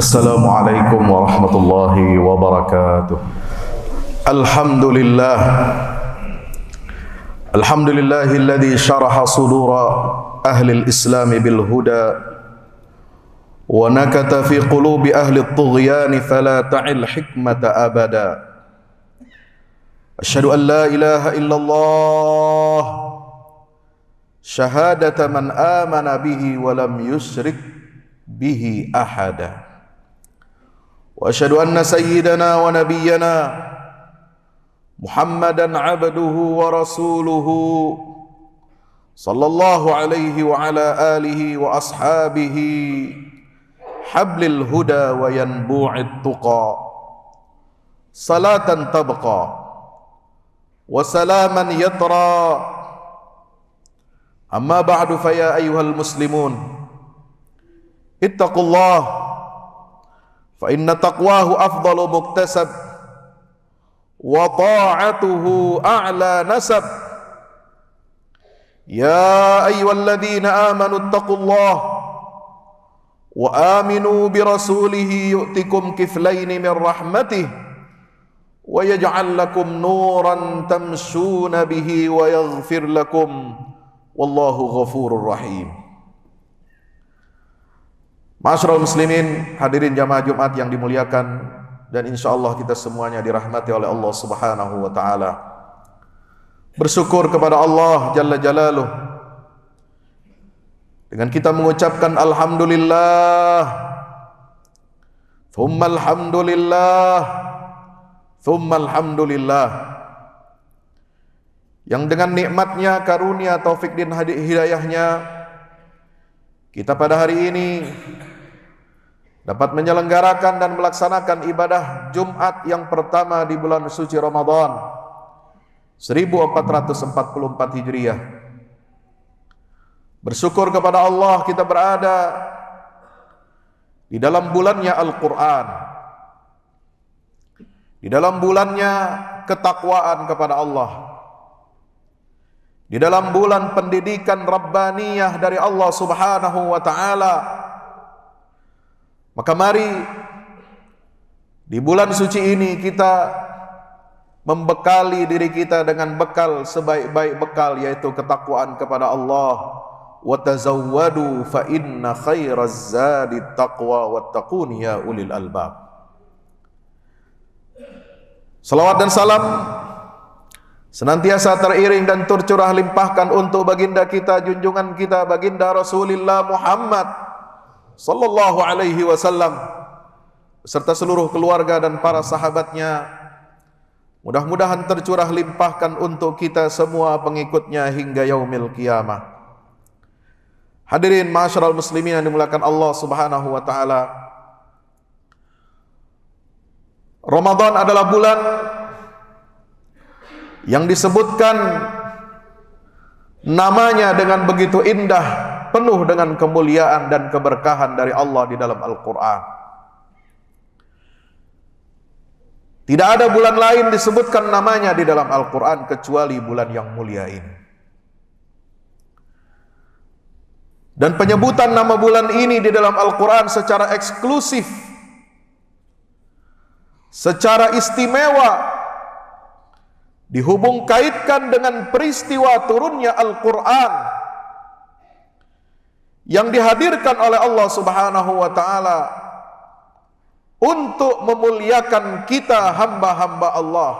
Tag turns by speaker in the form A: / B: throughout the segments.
A: السلام عليكم ورحمة الله وبركاته الحمد لله الحمد لله الذي شرح صدور أهل الإسلام بالهدى ونكت في قلوب أهل الطغيان فلا تعي الحكمة أبدا أشهد أن لا إله إلا الله شهادة من آمن به ولم يشرك به أحداً واشهد ان سيدنا ونبينا محمدا عبده ورسوله صلى الله عليه وعلى اله واصحابه حبل الهدى وينبوع التقى صلاه تبقى وسلاما يطرى اما بعد فيا ايها المسلمون اتقوا الله فإن تقواه أفضل مكتسب وطاعته أعلى نسب يا أيها الذين آمنوا اتقوا الله وآمنوا برسوله يؤتكم كفلين من رحمته ويجعل لكم نورا تمشون به ويغفر لكم والله غفور رحيم Masyarul muslimin, hadirin jamaah Jumat yang dimuliakan dan insya Allah kita semuanya dirahmati oleh Allah subhanahu wa ta'ala. Bersyukur kepada Allah Jalla Jalaluh. Dengan kita mengucapkan Alhamdulillah. Thumma Alhamdulillah. Thumma Alhamdulillah. Yang dengan nikmatnya karunia taufik dan hidayahnya. Kita pada hari ini dapat menyelenggarakan dan melaksanakan ibadah Jumat yang pertama di bulan suci Ramadan 1444 Hijriah. Bersyukur kepada Allah kita berada di dalam bulannya Al-Qur'an. Di dalam bulannya ketakwaan kepada Allah di dalam bulan pendidikan rabbaniyah dari Allah Subhanahu wa taala maka mari di bulan suci ini kita membekali diri kita dengan bekal sebaik-baik bekal yaitu ketakwaan kepada Allah wa tazawwadu fa inna khairaz zadi taqwa wattaqun ya ulil albab Salawat dan salam senantiasa teriring dan tercurah limpahkan untuk baginda kita junjungan kita baginda Rasulullah Muhammad sallallahu alaihi wasallam serta seluruh keluarga dan para sahabatnya mudah-mudahan tercurah limpahkan untuk kita semua pengikutnya hingga yaumil Kiamah. hadirin masyarul muslimin yang dimuliakan Allah Subhanahu wa taala Ramadan adalah bulan yang disebutkan namanya dengan begitu indah penuh dengan kemuliaan dan keberkahan dari Allah di dalam Al-Qur'an.
B: Tidak ada bulan lain disebutkan namanya di dalam
A: Al-Qur'an kecuali bulan yang mulia ini. Dan penyebutan nama bulan ini di dalam Al-Qur'an secara eksklusif secara istimewa dihubung kaitkan dengan peristiwa turunnya Al-Quran yang dihadirkan oleh Allah subhanahu wa ta'ala untuk memuliakan kita hamba-hamba Allah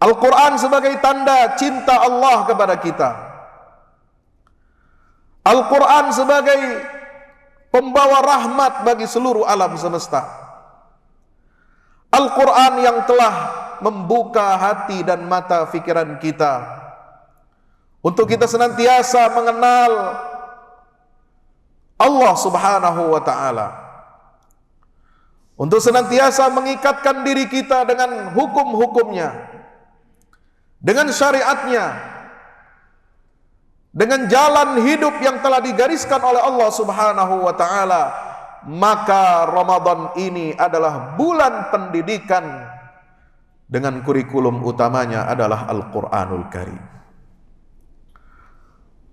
A: Al-Quran sebagai tanda cinta Allah kepada kita Al-Quran sebagai pembawa rahmat bagi seluruh alam semesta Al-Quran yang telah membuka hati dan mata fikiran kita untuk kita senantiasa mengenal Allah Subhanahu wa taala. Untuk senantiasa mengikatkan diri kita dengan hukum-hukumnya. Dengan syariatnya. Dengan jalan hidup yang telah digariskan oleh Allah Subhanahu wa taala, maka Ramadan ini adalah bulan pendidikan dengan kurikulum utamanya adalah Al-Quranul Karim.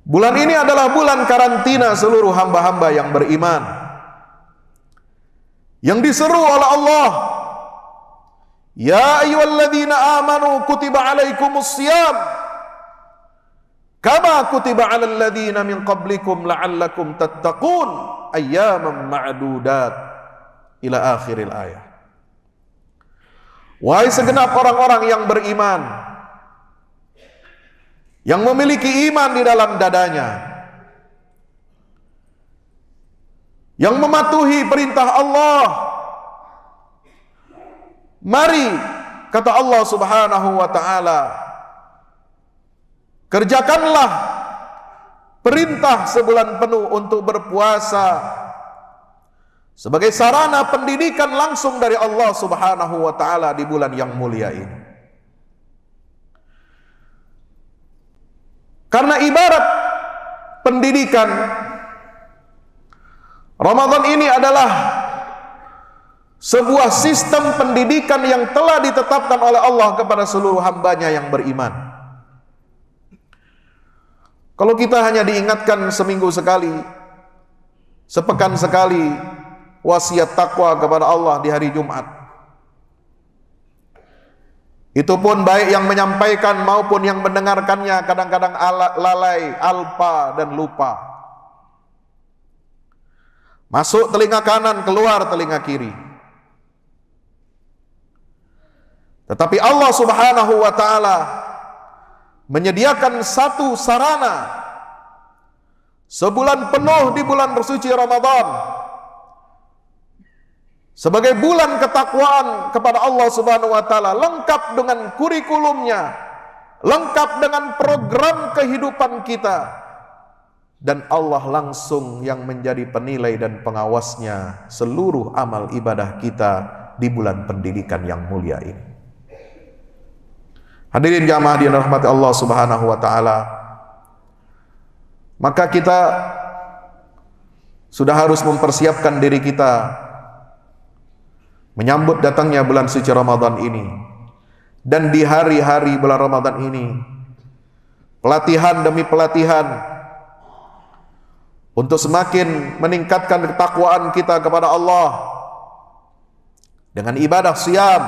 A: Bulan ini adalah bulan karantina seluruh hamba-hamba yang beriman. Yang diseru oleh Allah. Ya ayyuhalladzina amanu kutiba alaikumus siyam kama kutiba alal ladzina min qablikum la'allakum tattaqun ayyaman ma'dudat ila akhiril ayat. Wahai segenap orang-orang yang beriman Yang memiliki iman di dalam dadanya Yang mematuhi perintah Allah Mari Kata Allah subhanahu wa ta'ala Kerjakanlah Perintah sebulan penuh untuk berpuasa Berpuasa sebagai sarana pendidikan langsung dari Allah Subhanahu wa taala di bulan yang mulia ini. Karena ibarat pendidikan Ramadan ini adalah sebuah sistem pendidikan yang telah ditetapkan oleh Allah kepada seluruh hambanya yang beriman. Kalau kita hanya diingatkan seminggu sekali, sepekan sekali, wasiat takwa kepada Allah di hari Jumat. Itu pun baik yang menyampaikan maupun yang mendengarkannya kadang-kadang lalai, alpa dan lupa. Masuk telinga kanan, keluar telinga kiri. Tetapi Allah Subhanahu wa taala menyediakan satu sarana sebulan penuh di bulan suci Ramadan sebagai bulan ketakwaan kepada Allah Subhanahu wa taala lengkap dengan kurikulumnya lengkap dengan program kehidupan kita dan Allah langsung yang menjadi penilai dan pengawasnya seluruh amal ibadah kita di bulan pendidikan yang mulia ini. Hadirin jamaah di rahmati Allah Subhanahu wa taala. Maka kita sudah harus mempersiapkan diri kita menyambut datangnya bulan suci Ramadhan ini dan di hari-hari bulan Ramadhan ini pelatihan demi pelatihan untuk semakin meningkatkan ketakwaan kita kepada Allah dengan ibadah siam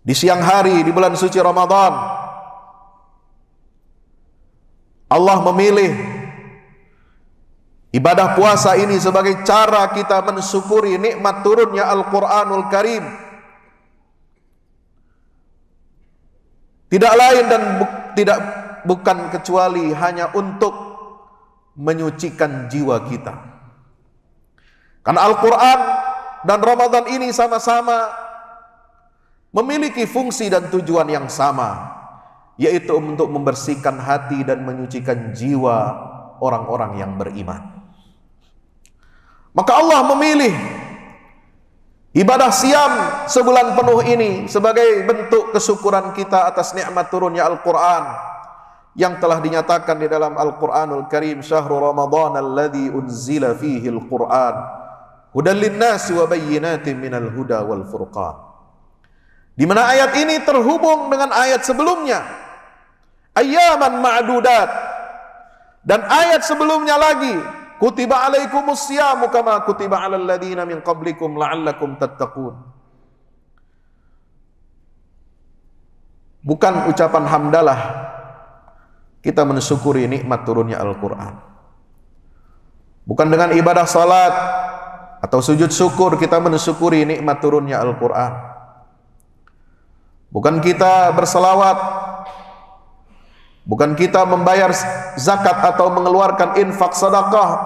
A: di siang hari di bulan suci Ramadhan Allah memilih Ibadah puasa ini sebagai cara kita mensyukuri nikmat turunnya Al-Quranul Karim. Tidak lain dan bu tidak bukan kecuali hanya untuk menyucikan jiwa kita. Karena Al-Quran dan Ramadan ini sama-sama memiliki fungsi dan tujuan yang sama. Yaitu untuk membersihkan hati dan menyucikan jiwa orang-orang yang beriman. Maka Allah memilih ibadah siam sebulan penuh ini sebagai bentuk kesyukuran kita atas nikmat turunnya Al-Qur'an yang telah dinyatakan di dalam Al-Qur'anul Karim syahrul Ramadhan alladzi unzila fihi Al-Qur'an hudal linnasi wa bayyinatin minal huda wal furqan. Di mana ayat ini terhubung dengan ayat sebelumnya Ayaman Maadudat dan ayat sebelumnya lagi Kutiba alaikumus siyamu kama kutiba alal ladina min qablikum la'allakum tattaqun. Bukan ucapan hamdalah kita mensyukuri nikmat turunnya Al-Qur'an. Bukan dengan ibadah salat atau sujud syukur kita mensyukuri nikmat turunnya Al-Qur'an. Bukan kita berselawat Bukan kita membayar zakat atau mengeluarkan infak sedekah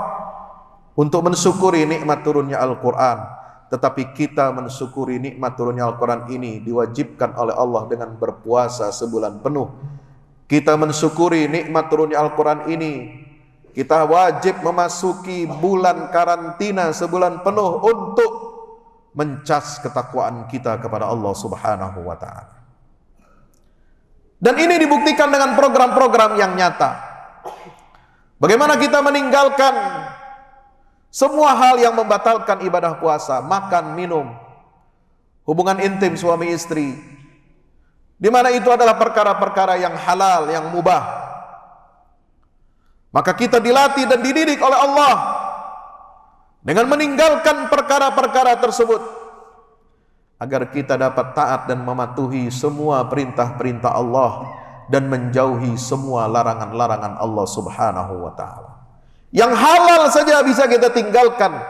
A: untuk mensyukuri nikmat turunnya Al-Qur'an, tetapi kita mensyukuri nikmat turunnya Al-Qur'an ini diwajibkan oleh Allah dengan berpuasa sebulan penuh. Kita mensyukuri nikmat turunnya Al-Qur'an ini kita wajib memasuki bulan karantina sebulan penuh untuk mencas ketakwaan kita kepada Allah Subhanahu wa taala. Dan ini dibuktikan dengan program-program yang nyata. Bagaimana kita meninggalkan semua hal yang membatalkan ibadah puasa, makan, minum, hubungan intim suami istri. Di mana itu adalah perkara-perkara yang halal, yang mubah. Maka kita dilatih dan dididik oleh Allah dengan meninggalkan perkara-perkara tersebut agar kita dapat taat dan mematuhi semua perintah-perintah Allah dan menjauhi semua larangan-larangan Allah Subhanahu wa taala. Yang halal saja bisa kita tinggalkan.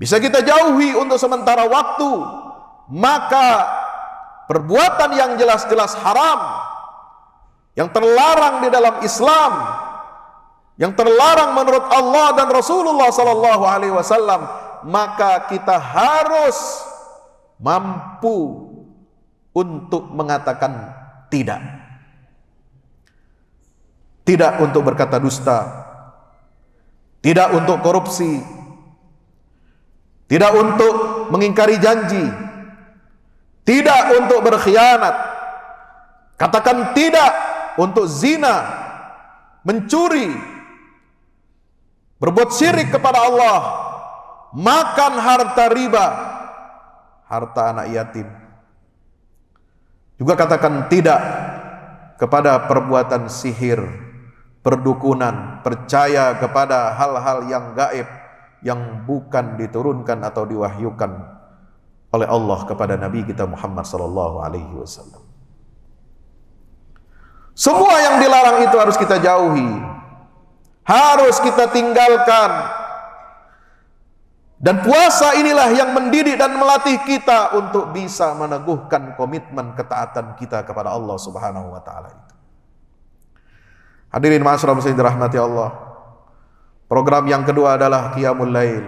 A: Bisa kita jauhi untuk sementara waktu, maka perbuatan yang jelas-jelas haram yang terlarang di dalam Islam yang terlarang menurut Allah dan Rasulullah sallallahu alaihi wasallam maka kita harus mampu untuk mengatakan tidak. Tidak untuk berkata dusta. Tidak untuk korupsi. Tidak untuk mengingkari janji. Tidak untuk berkhianat. Katakan tidak untuk zina, mencuri, berbuat syirik kepada Allah, makan harta riba, harta anak yatim. Juga katakan tidak kepada perbuatan sihir, perdukunan, percaya kepada hal-hal yang gaib yang bukan diturunkan atau diwahyukan oleh Allah kepada Nabi kita Muhammad sallallahu alaihi wasallam. Semua yang dilarang itu harus kita jauhi. Harus kita tinggalkan. Dan puasa inilah yang mendidik dan melatih kita untuk bisa meneguhkan komitmen ketaatan kita kepada Allah Subhanahu wa taala itu. Hadirin masyarakat muslimin dirahmati Allah. Program yang kedua adalah qiyamul lail.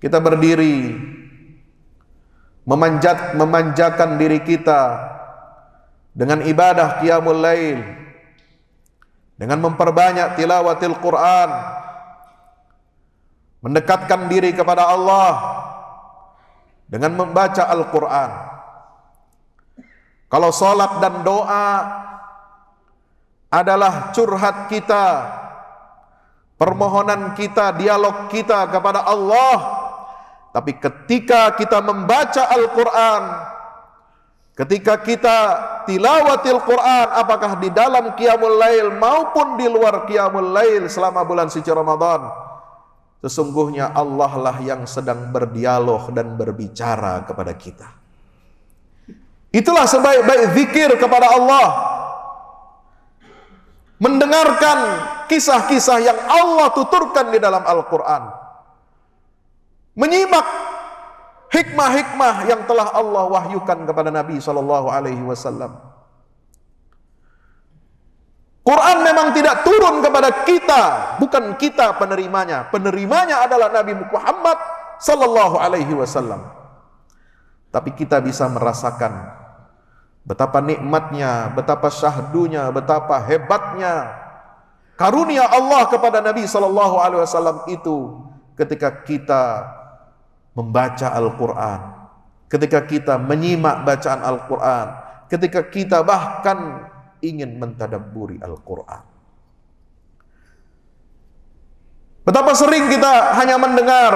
A: Kita berdiri memanjat memanjakan diri kita dengan ibadah qiyamul lail dengan memperbanyak tilawatil Quran mendekatkan diri kepada Allah dengan membaca Al-Quran. Kalau solat dan doa adalah curhat kita, permohonan kita, dialog kita kepada Allah. Tapi ketika kita membaca Al-Quran, ketika kita tilawatil Quran, apakah di dalam Qiyamul Lail maupun di luar Qiyamul Lail selama bulan suci Ramadan, Sesungguhnya Allah lah yang sedang berdialog dan berbicara kepada kita. Itulah sebaik-baik zikir kepada Allah. Mendengarkan kisah-kisah yang Allah tuturkan di dalam Al-Quran. Menyimak hikmah-hikmah yang telah Allah wahyukan kepada Nabi SAW. Alaihi Quran memang tidak turun kepada kita, bukan kita penerimanya. Penerimanya adalah Nabi Muhammad sallallahu alaihi wasallam. Tapi kita bisa merasakan betapa nikmatnya, betapa syahdunya, betapa hebatnya karunia Allah kepada Nabi sallallahu alaihi wasallam itu ketika kita membaca Al-Qur'an, ketika kita menyimak bacaan Al-Qur'an, ketika kita bahkan ingin mentadaburi Al-Quran. Betapa sering kita hanya mendengar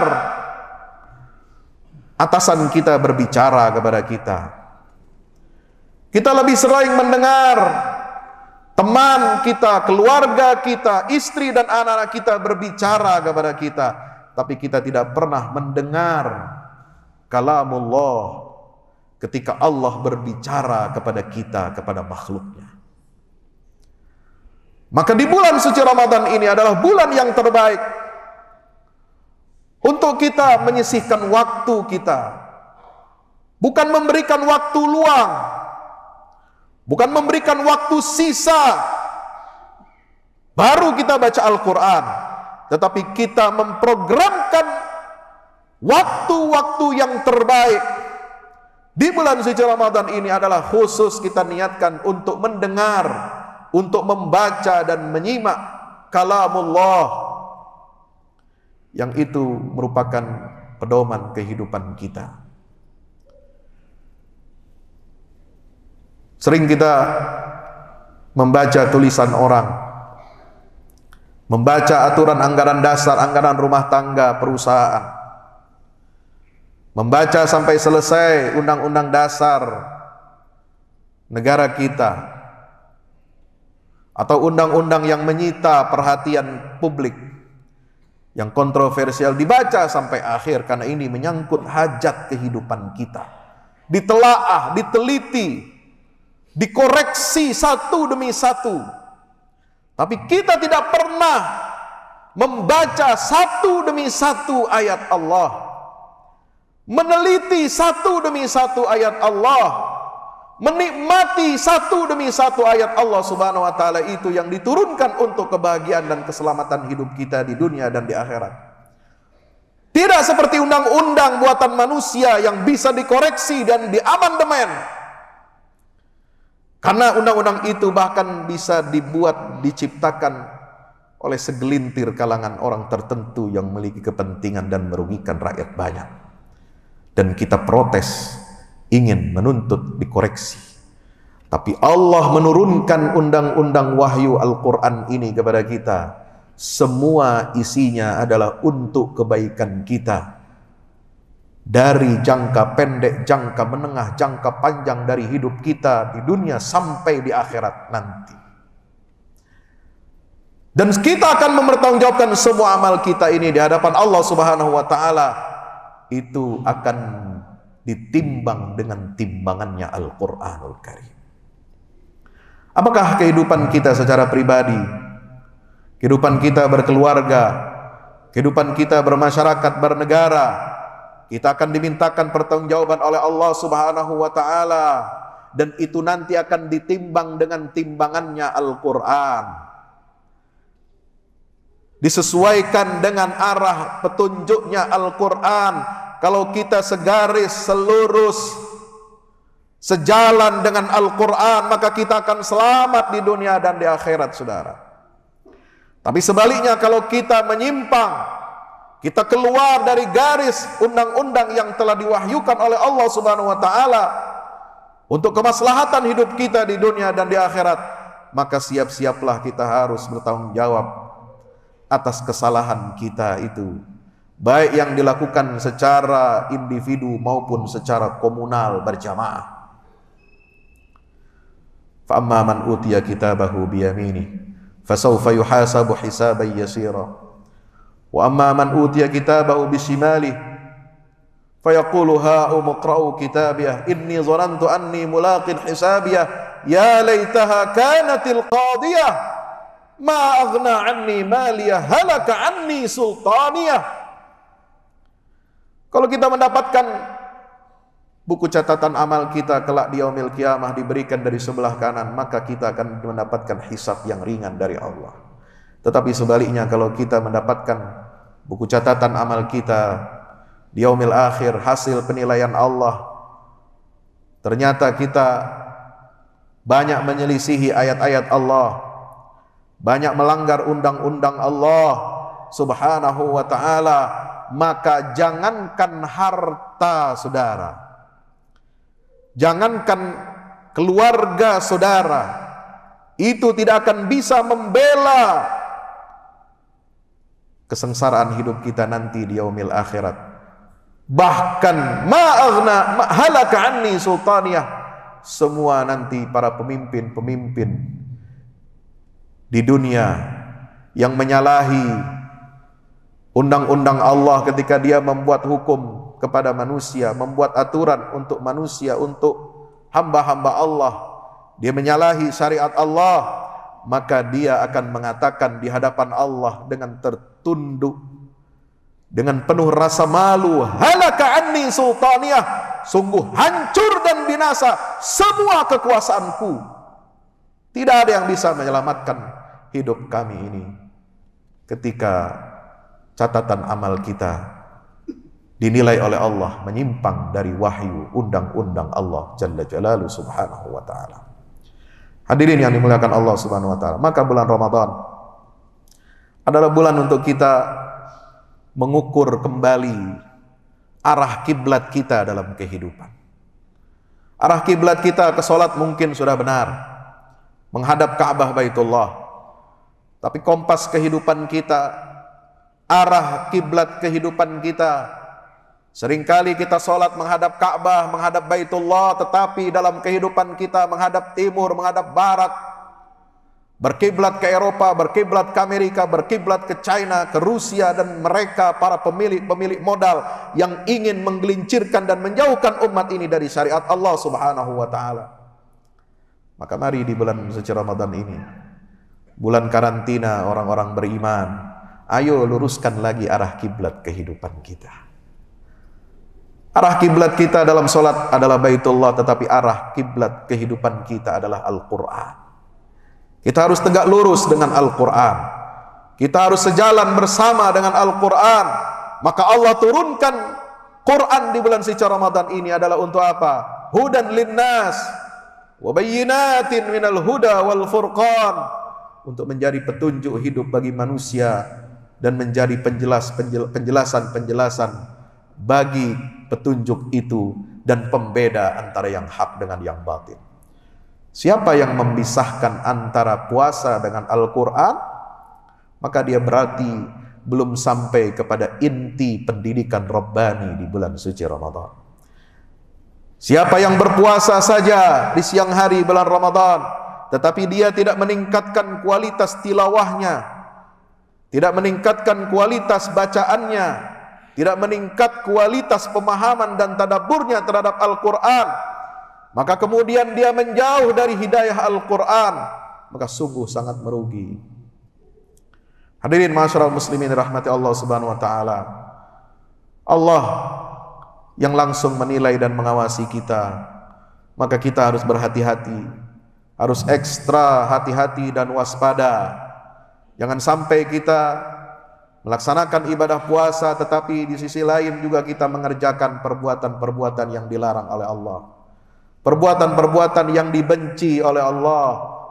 A: atasan kita berbicara kepada kita. Kita lebih sering mendengar teman kita, keluarga kita, istri dan anak-anak kita berbicara kepada kita. Tapi kita tidak pernah mendengar kalamullah ketika Allah berbicara kepada kita, kepada makhluknya. Maka di bulan suci Ramadan ini adalah bulan yang terbaik untuk kita menyisihkan waktu kita. Bukan memberikan waktu luang. Bukan memberikan waktu sisa. Baru kita baca Al-Qur'an, tetapi kita memprogramkan waktu-waktu yang terbaik di bulan suci Ramadan ini adalah khusus kita niatkan untuk mendengar untuk membaca dan menyimak kalamullah yang itu merupakan pedoman kehidupan kita. Sering kita membaca tulisan orang, membaca aturan anggaran dasar, anggaran rumah tangga, perusahaan, membaca sampai selesai undang-undang dasar negara kita, atau undang-undang yang menyita perhatian publik yang kontroversial dibaca sampai akhir karena ini menyangkut hajat kehidupan kita. Ditelaah, diteliti, dikoreksi satu demi satu. Tapi kita tidak pernah membaca satu demi satu ayat Allah. Meneliti satu demi satu ayat Allah menikmati satu demi satu ayat Allah Subhanahu wa taala itu yang diturunkan untuk kebahagiaan dan keselamatan hidup kita di dunia dan di akhirat. Tidak seperti undang-undang buatan manusia yang bisa dikoreksi dan diamandemen. Karena undang-undang itu bahkan bisa dibuat diciptakan oleh segelintir kalangan orang tertentu yang memiliki kepentingan dan merugikan rakyat banyak. Dan kita protes ingin menuntut dikoreksi. Tapi Allah menurunkan undang-undang wahyu Al-Quran ini kepada kita. Semua isinya adalah untuk kebaikan kita. Dari jangka pendek, jangka menengah, jangka panjang dari hidup kita di dunia sampai di akhirat nanti. Dan kita akan mempertanggungjawabkan semua amal kita ini di hadapan Allah Subhanahu wa taala itu akan ditimbang dengan timbangannya Al-Quranul Karim. Apakah kehidupan kita secara pribadi, kehidupan kita berkeluarga, kehidupan kita bermasyarakat, bernegara, kita akan dimintakan pertanggungjawaban oleh Allah Subhanahu wa Ta'ala, dan itu nanti akan ditimbang dengan timbangannya Al-Quran. Disesuaikan dengan arah petunjuknya Al-Quran, kalau kita segaris selurus sejalan dengan Al-Quran maka kita akan selamat di dunia dan di akhirat saudara tapi sebaliknya kalau kita menyimpang kita keluar dari garis undang-undang yang telah diwahyukan oleh Allah subhanahu wa ta'ala untuk kemaslahatan hidup kita di dunia dan di akhirat maka siap-siaplah kita harus bertanggung jawab atas kesalahan kita itu baik yang dilakukan secara individu maupun secara komunal berjamaah. Fa'amma man utiya kitabahu biyamini fasawfa yuhasabu hisaban yasira. Wa amma man utiya kitabahu bishimali fayaqulu ha'u muqra'u kitabiyah inni zorantu anni mulaqin hisabiyah ya laytaha kanatil qadiyah ma aghna anni maliyah halaka anni sultaniyah kalau kita mendapatkan buku catatan amal kita kelak di yaumil kiamah diberikan dari sebelah kanan, maka kita akan mendapatkan hisab yang ringan dari Allah. Tetapi sebaliknya kalau kita mendapatkan buku catatan amal kita di yaumil akhir hasil penilaian Allah ternyata kita banyak menyelisihi ayat-ayat Allah, banyak melanggar undang-undang Allah, subhanahu wa ta'ala maka jangankan harta saudara jangankan keluarga saudara itu tidak akan bisa membela kesengsaraan hidup kita nanti di yaumil akhirat bahkan ma'aghna halaka anni sultaniyah semua nanti para pemimpin-pemimpin di dunia yang menyalahi undang-undang Allah ketika dia membuat hukum kepada manusia, membuat aturan untuk manusia, untuk hamba-hamba Allah, dia menyalahi syariat Allah, maka dia akan mengatakan di hadapan Allah dengan tertunduk, dengan penuh rasa malu, halaka anni sultaniyah, sungguh hancur dan binasa semua kekuasaanku. Tidak ada yang bisa menyelamatkan hidup kami ini. Ketika catatan amal kita dinilai oleh Allah menyimpang dari wahyu undang-undang Allah Jalla Jalalu Subhanahu wa taala. Hadirin yang dimuliakan Allah Subhanahu wa taala, maka bulan Ramadan adalah bulan untuk kita mengukur kembali arah kiblat kita dalam kehidupan. Arah kiblat kita ke salat mungkin sudah benar menghadap Ka'bah Baitullah. Tapi kompas kehidupan kita arah kiblat kehidupan kita. Seringkali kita solat menghadap Ka'bah, menghadap Baitullah, tetapi dalam kehidupan kita menghadap timur, menghadap barat, berkiblat ke Eropa, berkiblat ke Amerika, berkiblat ke China, ke Rusia, dan mereka para pemilik-pemilik modal yang ingin menggelincirkan dan menjauhkan umat ini dari syariat Allah subhanahu wa ta'ala. Maka mari di bulan suci Ramadan ini, bulan karantina orang-orang beriman, ayo luruskan lagi arah kiblat kehidupan kita. Arah kiblat kita dalam solat adalah Baitullah, tetapi arah kiblat kehidupan kita adalah Al-Quran. Kita harus tegak lurus dengan Al-Quran. Kita harus sejalan bersama dengan Al-Quran. Maka Allah turunkan Quran di bulan Syawal Ramadan ini adalah untuk apa? Hudan linnas wa bayyinatin minal huda wal furqan untuk menjadi petunjuk hidup bagi manusia dan menjadi penjelas penjelasan penjelasan bagi petunjuk itu dan pembeda antara yang hak dengan yang batin. Siapa yang memisahkan antara puasa dengan Al-Qur'an, maka dia berarti belum sampai kepada inti pendidikan rabbani di bulan suci Ramadan. Siapa yang berpuasa saja di siang hari bulan Ramadan, tetapi dia tidak meningkatkan kualitas tilawahnya tidak meningkatkan kualitas bacaannya, tidak meningkat kualitas pemahaman dan tadaburnya terhadap Al-Quran, maka kemudian dia menjauh dari hidayah Al-Quran, maka sungguh sangat merugi. Hadirin masyarakat muslimin rahmati Allah subhanahu wa ta'ala. Allah yang langsung menilai dan mengawasi kita, maka kita harus berhati-hati, harus ekstra hati-hati dan waspada. -hati. Jangan sampai kita melaksanakan ibadah puasa tetapi di sisi lain juga kita mengerjakan perbuatan-perbuatan yang dilarang oleh Allah. Perbuatan-perbuatan yang dibenci oleh Allah,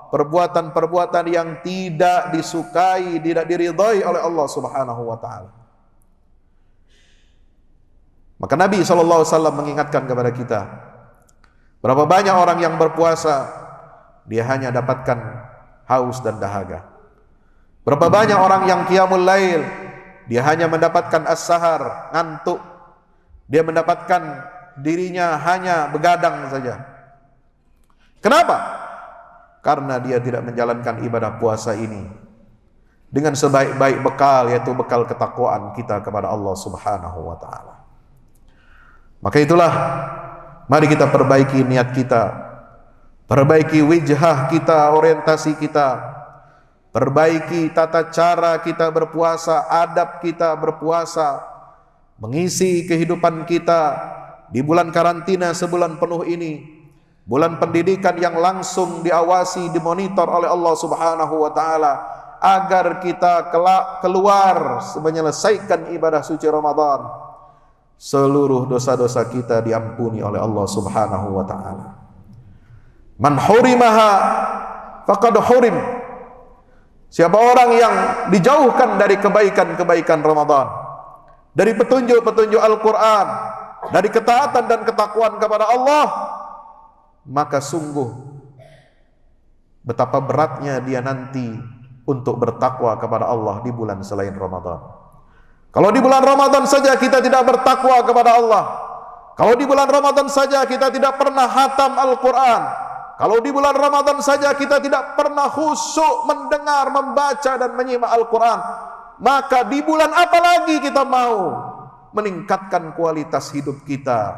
A: perbuatan-perbuatan yang tidak disukai, tidak diridhai oleh Allah Subhanahu wa taala. Maka Nabi sallallahu alaihi mengingatkan kepada kita, berapa banyak orang yang berpuasa dia hanya dapatkan haus dan dahaga. Berapa banyak orang yang qiyamul lail dia hanya mendapatkan as-sahar, ngantuk. Dia mendapatkan dirinya hanya begadang saja. Kenapa? Karena dia tidak menjalankan ibadah puasa ini dengan sebaik-baik bekal yaitu bekal ketakwaan kita kepada Allah Subhanahu wa taala. Maka itulah mari kita perbaiki niat kita. Perbaiki wijhah kita, orientasi kita, Perbaiki tata cara kita berpuasa, adab kita berpuasa, mengisi kehidupan kita di bulan karantina sebulan penuh ini, bulan pendidikan yang langsung diawasi, dimonitor oleh Allah Subhanahu wa agar kita kelak keluar menyelesaikan ibadah suci Ramadan. Seluruh dosa-dosa kita diampuni oleh Allah Subhanahu wa Ta'ala. Man hurimaha, faqad hurim. Siapa orang yang dijauhkan dari kebaikan-kebaikan Ramadhan, Dari petunjuk-petunjuk Al-Quran Dari ketaatan dan ketakwaan kepada Allah Maka sungguh Betapa beratnya dia nanti Untuk bertakwa kepada Allah di bulan selain Ramadhan. Kalau di bulan Ramadhan saja kita tidak bertakwa kepada Allah Kalau di bulan Ramadhan saja kita tidak pernah hatam Al-Quran kalau di bulan Ramadan saja kita tidak pernah khusyuk mendengar, membaca dan menyimak Al-Quran. Maka di bulan apa lagi kita mau meningkatkan kualitas hidup kita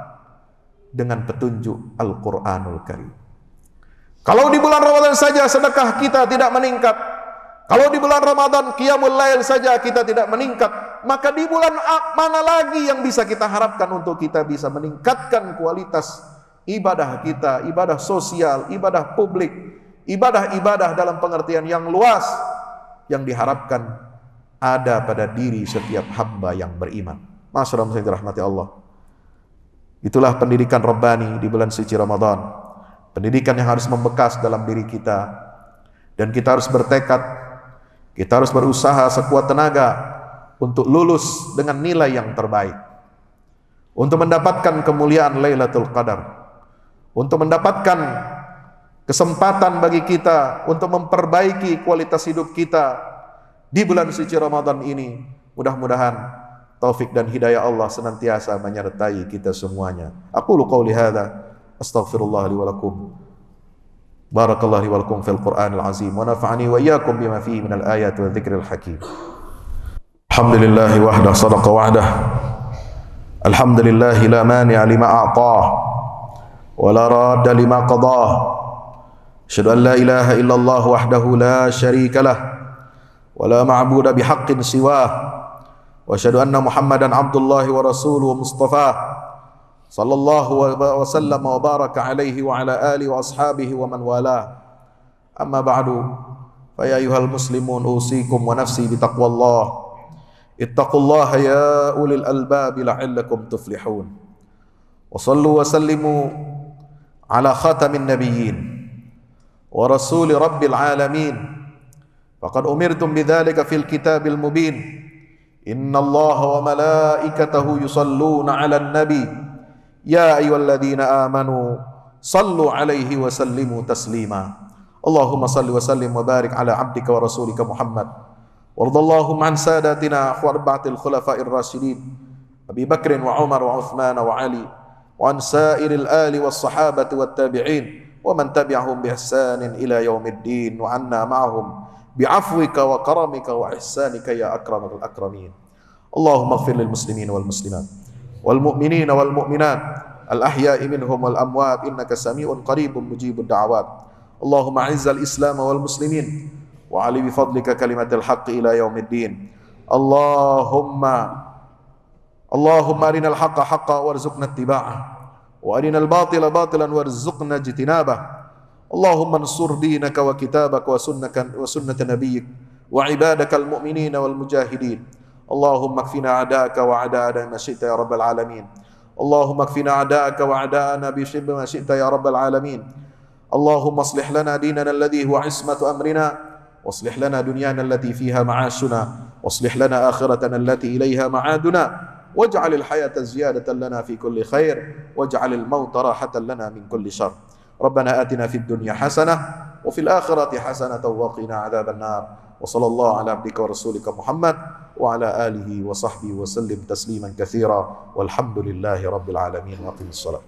A: dengan petunjuk Al-Quranul Karim. Kalau di bulan Ramadan saja sedekah kita tidak meningkat. Kalau di bulan Ramadan Qiyamul Lail saja kita tidak meningkat. Maka di bulan mana lagi yang bisa kita harapkan untuk kita bisa meningkatkan kualitas ibadah kita, ibadah sosial, ibadah publik, ibadah-ibadah dalam pengertian yang luas yang diharapkan ada pada diri setiap hamba yang beriman. Masyaallah saya dirahmati Allah. Itulah pendidikan Rabbani di bulan suci Ramadan. Pendidikan yang harus membekas dalam diri kita dan kita harus bertekad kita harus berusaha sekuat tenaga untuk lulus dengan nilai yang terbaik. Untuk mendapatkan kemuliaan Lailatul Qadar untuk mendapatkan kesempatan bagi kita untuk memperbaiki kualitas hidup kita di bulan suci Ramadan ini. Mudah-mudahan taufik dan hidayah Allah senantiasa menyertai kita semuanya. Aku lu qawli hadha. Astaghfirullah li walakum. Barakallahu li walakum fil Qur'an al-azim. Wa nafa'ani wa iyakum bima fihi min al ayat wa zikri al-hakim. Alhamdulillahi wahdah sadaqa wahdah. Alhamdulillahi la mani'a lima a'taah. ولا راد لما قضاه أشهد أن لا إله إلا الله وحده لا شريك له ولا معبود بحق سواه وأشهد أن محمدا عبد الله ورسوله ومصطفاه صلى الله وسلم وبارك عليه وعلى آله وأصحابه ومن والاه أما بعد فيا أيها المسلمون أوصيكم ونفسي بتقوى الله اتقوا الله يا أولي الألباب لعلكم تفلحون وصلوا وسلموا على خاتم النبيين ورسول رب العالمين فقد امرتم بذلك في الكتاب المبين ان الله وملائكته يصلون على النبي يا ايها الذين امنوا صلوا عليه وسلموا تسليما اللهم صل وسلم وبارك على عبدك ورسولك محمد وارض اللهم عن ساداتنا واربعه الخلفاء الراشدين ابي بكر وعمر وعثمان وعلي وعن سائر الآل والصحابة والتابعين ومن تبعهم بإحسان إلى يوم الدين وعنا معهم بعفوك وكرمك وإحسانك يا أكرم الأكرمين اللهم اغفر للمسلمين والمسلمات والمؤمنين والمؤمنات الأحياء منهم والأموات إنك سميع قريب مجيب الدعوات اللهم أعز الإسلام والمسلمين وعلي بفضلك كلمة الحق إلى يوم الدين اللهم اللهم أرنا الحق حقا وارزقنا اتباعه وأرنا الباطل باطلا وارزقنا اجتنابه اللهم انصر دينك وكتابك وسنك وسنة نبيك وعبادك المؤمنين والمجاهدين اللهم اكفنا أعداءك وأعداءنا ما شئت يا رب العالمين اللهم اكفنا أعداءك وأعداءنا بشر ما شئت يا رب العالمين اللهم اصلح لنا ديننا الذي هو عصمة أمرنا واصلح لنا دنيانا التي فيها معاشنا واصلح لنا آخرتنا التي إليها معادنا واجعل الحياة زيادة لنا في كل خير واجعل الموت راحة لنا من كل شر ربنا آتنا في الدنيا حسنة وفي الآخرة حسنة وقنا عذاب النار وصلى الله على عبدك ورسولك محمد وعلى آله وصحبه وسلم تسليما كثيرا والحمد لله رب العالمين وأقم الصلاة